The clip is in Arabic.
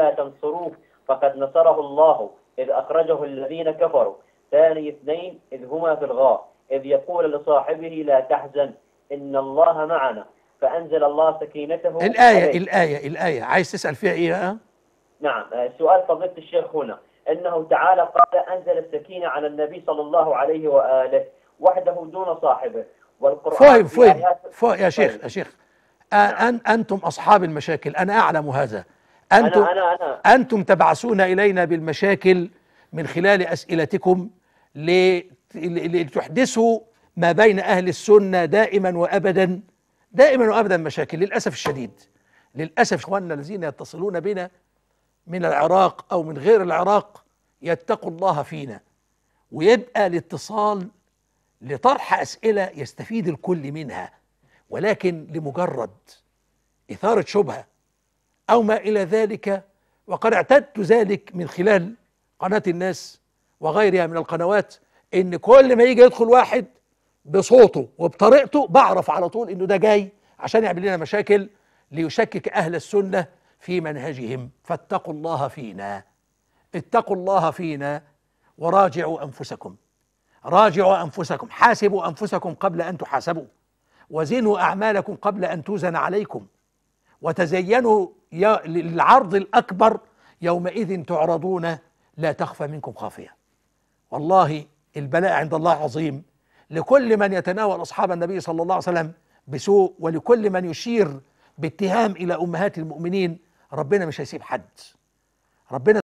ألا تنصروه فقد نصره الله إذ أخرجه الذين كفروا ثاني اثنين إذ هما في الغار إذ يقول لصاحبه لا تحزن إن الله معنا فأنزل الله سكينته الآية عليه. الآية الآية عايز تسأل فيها إيه نعم سؤال فضيلة الشيخ هنا أنه تعالى قال أنزل السكينة على النبي صلى الله عليه وآله وحده دون صاحبه والقرآن فهم فهم, فهم يا شيخ طيب. يا شيخ نعم. أن أنتم أصحاب المشاكل أنا أعلم هذا أنتم, أنا أنا أنا. أنتم تبعثون إلينا بالمشاكل من خلال أسئلتكم لتحدثوا ما بين أهل السنة دائما وأبدا دائما وأبدا مشاكل للأسف الشديد للأسف إخواننا الذين يتصلون بنا من العراق أو من غير العراق يتقوا الله فينا ويبقى الاتصال لطرح أسئلة يستفيد الكل منها ولكن لمجرد إثارة شبهة أو ما إلى ذلك وقد اعتدت ذلك من خلال قناة الناس وغيرها من القنوات إن كل ما يجي يدخل واحد بصوته وبطريقته بعرف على طول إنه ده جاي عشان يعمل لنا مشاكل ليشكك أهل السنة في منهجهم فاتقوا الله فينا اتقوا الله فينا وراجعوا أنفسكم راجعوا أنفسكم حاسبوا أنفسكم قبل أن تحاسبوا وزنوا أعمالكم قبل أن توزن عليكم وتزينوا للعرض الأكبر يومئذ تعرضون لا تخفى منكم خافية والله البلاء عند الله عظيم لكل من يتناول أصحاب النبي صلى الله عليه وسلم بسوء ولكل من يشير باتهام إلى أمهات المؤمنين ربنا مش هيسيب حد ربنا